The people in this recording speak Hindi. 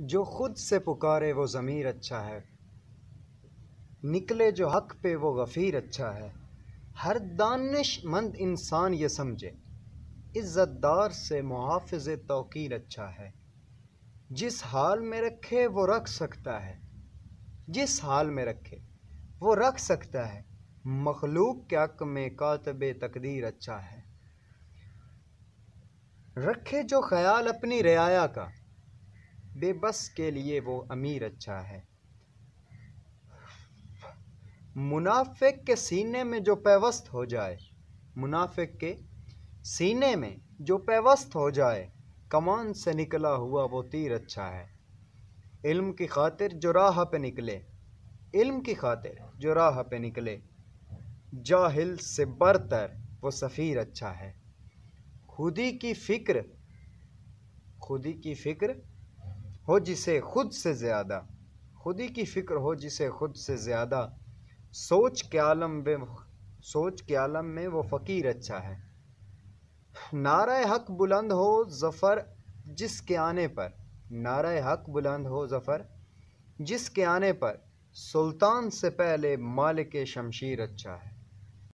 जो खुद से पुकारे वो ज़मीर अच्छा है निकले जो हक पे वो गफ़ीर अच्छा है हर मंद इंसान ये समझे इज़्ज़तदार से मुहाफ़ तोकीर अच्छा है जिस हाल में रखे वो रख सकता है जिस हाल में रखे वो रख सकता है मखलूक के हक में कातब तकदीर अच्छा है रखे जो ख्याल अपनी रियाया का बेबस के लिए वो अमीर अच्छा है मुनाफिक के सीने में जो पेवस्त हो जाए मुनाफिक के सीने में जो पेवस्त हो जाए कमान से निकला हुआ वो तीर अच्छा है इल्म की खातिर जो राह पे निकले इल्म की खातिर जो राह पे निकले जाहिल से बरतर वो सफ़ीर अच्छा है खुदी की फ़िक्र खुदी की फ़िक्र हो जिसे खुद से ज़्यादा खुदी की फ़िक्र हो जिसे खुद से ज़्यादा सोच के आलम में सोच के आलम में वो फ़कीर अच्छा है नारा हक बुलंद हो ज़फ़र जिसके आने पर नारा हक बुलंद हो ज़फ़र जिसके आने पर सुल्तान से पहले मालिक शमशीर अच्छा है